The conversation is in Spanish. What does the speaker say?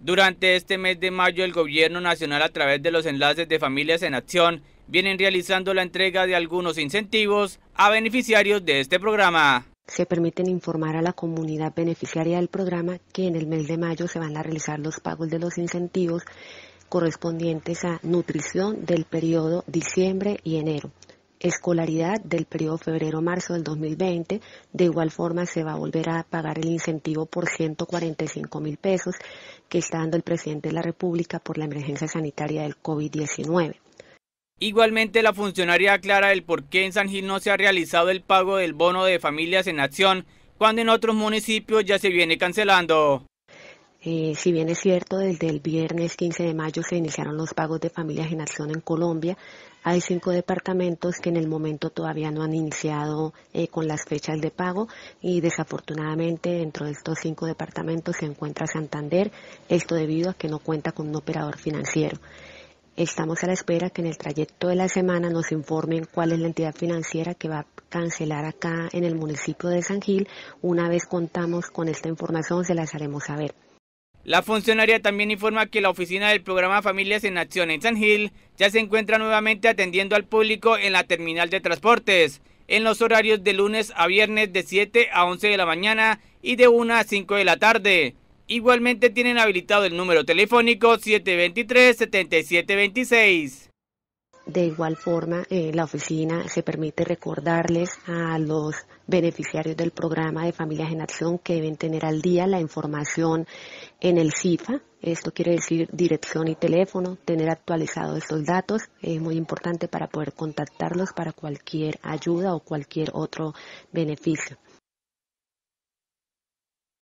Durante este mes de mayo, el Gobierno Nacional, a través de los enlaces de Familias en Acción, vienen realizando la entrega de algunos incentivos a beneficiarios de este programa se permiten informar a la comunidad beneficiaria del programa que en el mes de mayo se van a realizar los pagos de los incentivos correspondientes a nutrición del periodo diciembre y enero escolaridad del periodo febrero-marzo del 2020. De igual forma, se va a volver a pagar el incentivo por 145 mil pesos que está dando el presidente de la República por la emergencia sanitaria del COVID-19. Igualmente, la funcionaria aclara el por qué en San Gil no se ha realizado el pago del bono de familias en acción, cuando en otros municipios ya se viene cancelando. Eh, si bien es cierto, desde el viernes 15 de mayo se iniciaron los pagos de familias en acción en Colombia, hay cinco departamentos que en el momento todavía no han iniciado eh, con las fechas de pago y desafortunadamente dentro de estos cinco departamentos se encuentra Santander, esto debido a que no cuenta con un operador financiero. Estamos a la espera que en el trayecto de la semana nos informen cuál es la entidad financiera que va a cancelar acá en el municipio de San Gil. Una vez contamos con esta información se las haremos saber. La funcionaria también informa que la oficina del programa Familias en Acción en San Gil ya se encuentra nuevamente atendiendo al público en la terminal de transportes, en los horarios de lunes a viernes de 7 a 11 de la mañana y de 1 a 5 de la tarde. Igualmente tienen habilitado el número telefónico 723-7726. De igual forma, eh, la oficina se permite recordarles a los beneficiarios del programa de Familias en Acción que deben tener al día la información en el CIFA. Esto quiere decir dirección y teléfono, tener actualizados estos datos. Es muy importante para poder contactarlos para cualquier ayuda o cualquier otro beneficio.